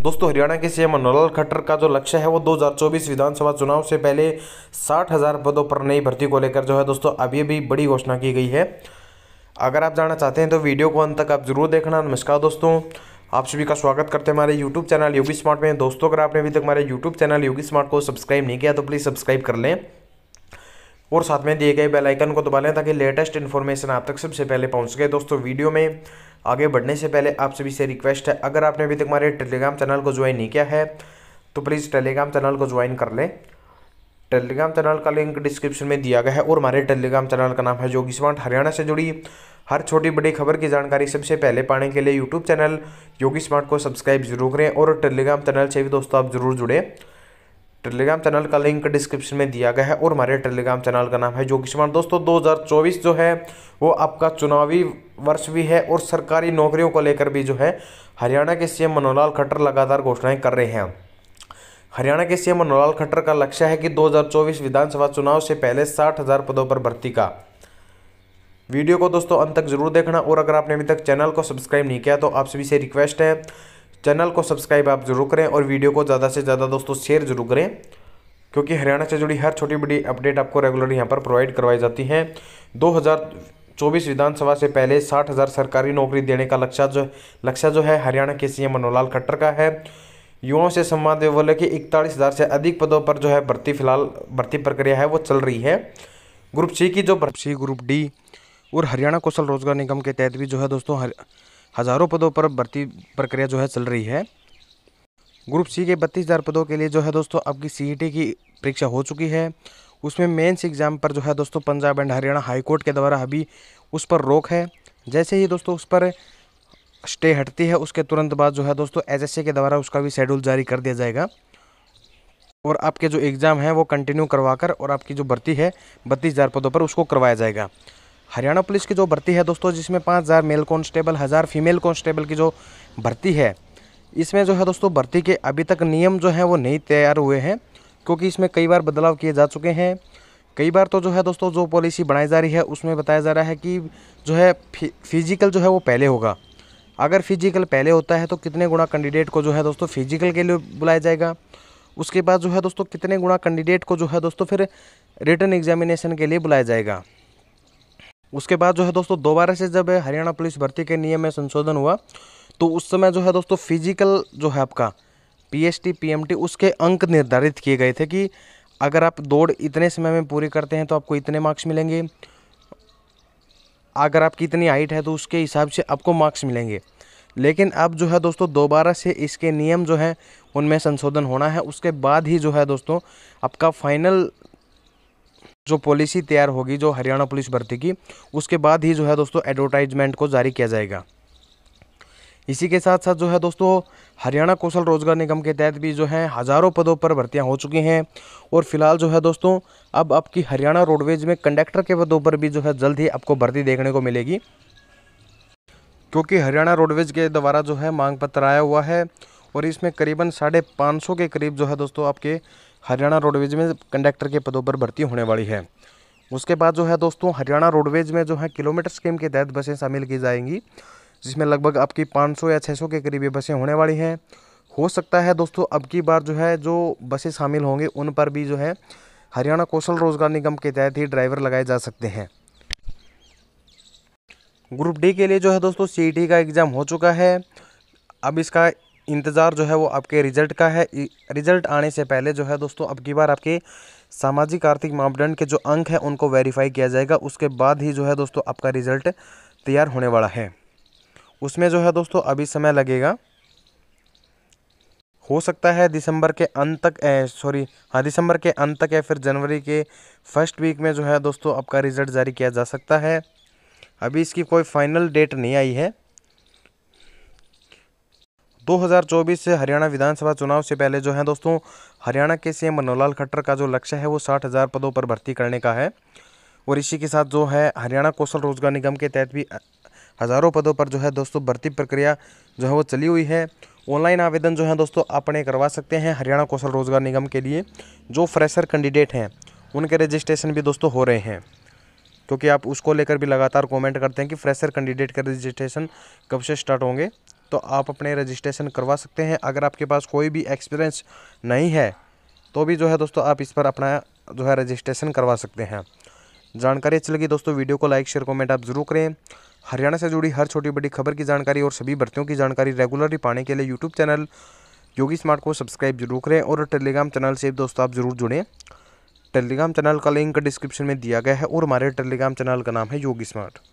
दोस्तों हरियाणा के सीएम मनोहर खट्टर का जो लक्ष्य है वो 2024 विधानसभा चुनाव से पहले साठ हज़ार पदों पर नई भर्ती को लेकर जो है दोस्तों अभी भी बड़ी घोषणा की गई है अगर आप जानना चाहते हैं तो वीडियो को अंत तक आप जरूर देखना नमस्कार दोस्तों आप सभी का स्वागत करते हैं हमारे यूट्यूब चैनल योगी स्मार्ट में दोस्तों अगर आपने अभी तक हमारे यूट्यूब चैनल योगी स्मार्ट को सब्सक्राइब नहीं किया तो प्लीज़ सब्सक्राइब कर लें और साथ में दिए गए बेल आइकन को दबा लें ताकि लेटेस्ट इन्फॉर्मेशन आप तक सबसे पहले पहुंच सके दोस्तों वीडियो में आगे बढ़ने से पहले आप सभी से रिक्वेस्ट है अगर आपने अभी तक हमारे टेलीग्राम चैनल को ज्वाइन नहीं किया है तो प्लीज़ टेलीग्राम चैनल को ज्वाइन कर लें टेलीग्राम चैनल का लिंक डिस्क्रिप्शन में दिया गया है और हमारे टेलीग्राम चैनल का नाम है जोगी स्मार्ट हरियाणा से जुड़ी हर छोटी बड़ी खबर की जानकारी सबसे पहले पाने के लिए यूट्यूब चैनल योगी स्मार्ट को सब्सक्राइब जरूर करें और टेलीग्राम चैनल से भी दोस्तों आप जरूर जुड़ें टेलीग्राम चैनल का लिंक डिस्क्रिप्शन में दिया गया है और हमारे टेलीग्राम चैनल का नाम है जो कि समान दोस्तों 2024 जो है वो आपका चुनावी वर्ष भी है और सरकारी नौकरियों को लेकर भी जो है हरियाणा के सीएम मनोहर खट्टर लगातार घोषणाएं कर रहे हैं हरियाणा के सीएम मनोहर खट्टर का लक्ष्य है कि 2024 विधानसभा चुनाव से पहले साठ हज़ार पदों पर भर्ती का वीडियो को दोस्तों अंत तक जरूर देखना और अगर आपने अभी तक चैनल को सब्सक्राइब नहीं किया तो आप सभी से रिक्वेस्ट है चैनल को सब्सक्राइब आप जरूर करें और वीडियो को ज़्यादा से ज़्यादा दोस्तों शेयर जरूर करें क्योंकि हरियाणा से जुड़ी हर छोटी बड़ी अपडेट आपको रेगुलर यहाँ पर प्रोवाइड करवाई जाती है चौबीस विधानसभा से पहले हज़ार सरकारी नौकरी देने का लक्ष्य जो लक्ष्य जो है हरियाणा के सीएम मनोहर खट्टर का है युवाओं से संवाद में बोले कि इकतालीस हज़ार से अधिक पदों पर जो है भर्ती फिलहाल भर्ती प्रक्रिया है वो चल रही है ग्रुप सी की जो भर्ती ग्रुप डी और हरियाणा कौशल रोजगार निगम के तहत भी जो है दोस्तों हर हज़ारों पदों पर भर्ती प्रक्रिया जो है चल रही है ग्रुप सी के बत्तीस हज़ार पदों के लिए जो है दोस्तों आपकी सी e की परीक्षा हो चुकी है उसमें मेंस एग्ज़ाम पर जो है दोस्तों पंजाब एंड हरियाणा हाईकोर्ट के द्वारा अभी उस पर रोक है जैसे ही दोस्तों उस पर स्टे हटती है उसके तुरंत बाद जो है दोस्तों एच के द्वारा उसका भी शेड्यूल जारी कर दिया जाएगा और आपके जो एग्ज़ाम है वो कंटिन्यू करवा कर और आपकी जो भर्ती है बत्तीस हज़ार पदों पर उसको करवाया जाएगा हरियाणा पुलिस की जो भर्ती है दोस्तों जिसमें पाँच हज़ार मेल कॉन्स्टेबल हज़ार फीमेल कॉन्स्टेबल की जो भर्ती है इसमें जो है दोस्तों भर्ती के अभी तक नियम जो हैं वो नहीं तैयार हुए हैं क्योंकि इसमें कई बार बदलाव किए जा चुके हैं कई बार तो जो है दोस्तों जो पॉलिसी बनाई जा रही है उसमें बताया जा रहा है कि जो है फिजिकल जो है वो पहले होगा अगर फिजिकल पहले होता है तो कितने गुणा कैंडिडेट को जो है दोस्तों फिजिकल के लिए बुलाया जाएगा उसके बाद जो है दोस्तों कितने गुणा कैंडिडेट को जो है दोस्तों फिर रिटर्न एग्जामिनेशन के लिए बुलाया जाएगा उसके बाद जो है दोस्तों दोबारा से जब हरियाणा पुलिस भर्ती के नियम में संशोधन हुआ तो उस समय जो है दोस्तों फिजिकल जो है आपका पीएसटी पीएमटी उसके अंक निर्धारित किए गए थे कि अगर आप दौड़ इतने समय में पूरी करते हैं तो आपको इतने मार्क्स मिलेंगे अगर आपकी इतनी हाइट है तो उसके हिसाब से आपको मार्क्स मिलेंगे लेकिन अब जो है दोस्तों दोबारा से इसके नियम जो हैं उनमें संशोधन होना है उसके बाद ही जो है दोस्तों आपका फाइनल जो पॉलिसी तैयार होगी जो हरियाणा पुलिस भर्ती की उसके बाद ही जो है दोस्तों एडवर्टाइजमेंट को जारी किया जाएगा इसी के साथ साथ जो है दोस्तों हरियाणा कौशल रोजगार निगम के तहत भी जो है हज़ारों पदों पर भर्तियां हो चुकी हैं और फिलहाल जो है दोस्तों अब आपकी हरियाणा रोडवेज में कंडक्टर के पदों पर भी जो है जल्द ही आपको भर्ती देखने को मिलेगी क्योंकि हरियाणा रोडवेज के द्वारा जो है मांग पत्र आया हुआ है और इसमें करीबन साढ़े पाँच सौ के करीब जो है दोस्तों आपके हरियाणा रोडवेज में कंडक्टर के पदों पर भर्ती होने वाली है उसके बाद जो है दोस्तों हरियाणा रोडवेज में जो है किलोमीटर स्कीम के तहत बसें शामिल की जाएंगी जिसमें लगभग आपकी 500 या 600 के करीब बसें होने वाली हैं हो सकता है दोस्तों अब की बार जो है जो बसें शामिल होंगी उन पर भी जो है हरियाणा कौशल रोजगार निगम के तहत ही ड्राइवर लगाए जा सकते हैं ग्रुप डी के लिए जो है दोस्तों सी e का एग्ज़ाम हो चुका है अब इसका इंतज़ार जो है वो आपके रिज़ल्ट का है रिज़ल्ट आने से पहले जो है दोस्तों अब की बार आपके सामाजिक आर्थिक मापदंड के जो अंक हैं उनको वेरीफाई किया जाएगा उसके बाद ही जो है दोस्तों आपका रिज़ल्ट तैयार होने वाला है उसमें जो है दोस्तों अभी समय लगेगा हो सकता है दिसंबर के अंत तक सॉरी हाँ दिसंबर के अंत तक या फिर जनवरी के फर्स्ट वीक में जो है दोस्तों आपका रिज़ल्ट जारी किया जा सकता है अभी इसकी कोई फाइनल डेट नहीं आई है 2024 से हरियाणा विधानसभा चुनाव से पहले जो है दोस्तों हरियाणा के सीएम मनोहर खट्टर का जो लक्ष्य है वो साठ हज़ार पदों पर भर्ती करने का है और इसी के साथ जो है हरियाणा कौशल रोजगार निगम के तहत भी हज़ारों पदों पर जो है दोस्तों भर्ती प्रक्रिया जो है वो चली हुई है ऑनलाइन आवेदन जो है दोस्तों अपने करवा सकते हैं हरियाणा कौशल रोजगार निगम के लिए जो फ्रेशर कैंडिडेट हैं उनके रजिस्ट्रेशन भी दोस्तों हो रहे हैं क्योंकि आप उसको लेकर भी लगातार कमेंट करते हैं कि फ्रेशर कैंडिडेट का रजिस्ट्रेशन कब से स्टार्ट होंगे तो आप अपने रजिस्ट्रेशन करवा सकते हैं अगर आपके पास कोई भी एक्सपीरियंस नहीं है तो भी जो है दोस्तों आप इस पर अपना जो है रजिस्ट्रेशन करवा सकते हैं जानकारी अच्छी लगी दोस्तों वीडियो को लाइक शेयर कमेंट आप ज़रूर करें हरियाणा से जुड़ी हर छोटी बड़ी खबर की जानकारी और सभी भर्तियों की जानकारी रेगुलरली पाने के लिए यूट्यूब चैनल योगी स्मार्ट को सब्सक्राइब जरूर करें और टेलीग्राम चैनल से दोस्तों आप ज़रूर जुड़ें टेलीग्राम चैनल का लिंक डिस्क्रिप्शन में दिया गया है और हमारे टेलीग्राम चैनल का नाम है योगी स्मार्ट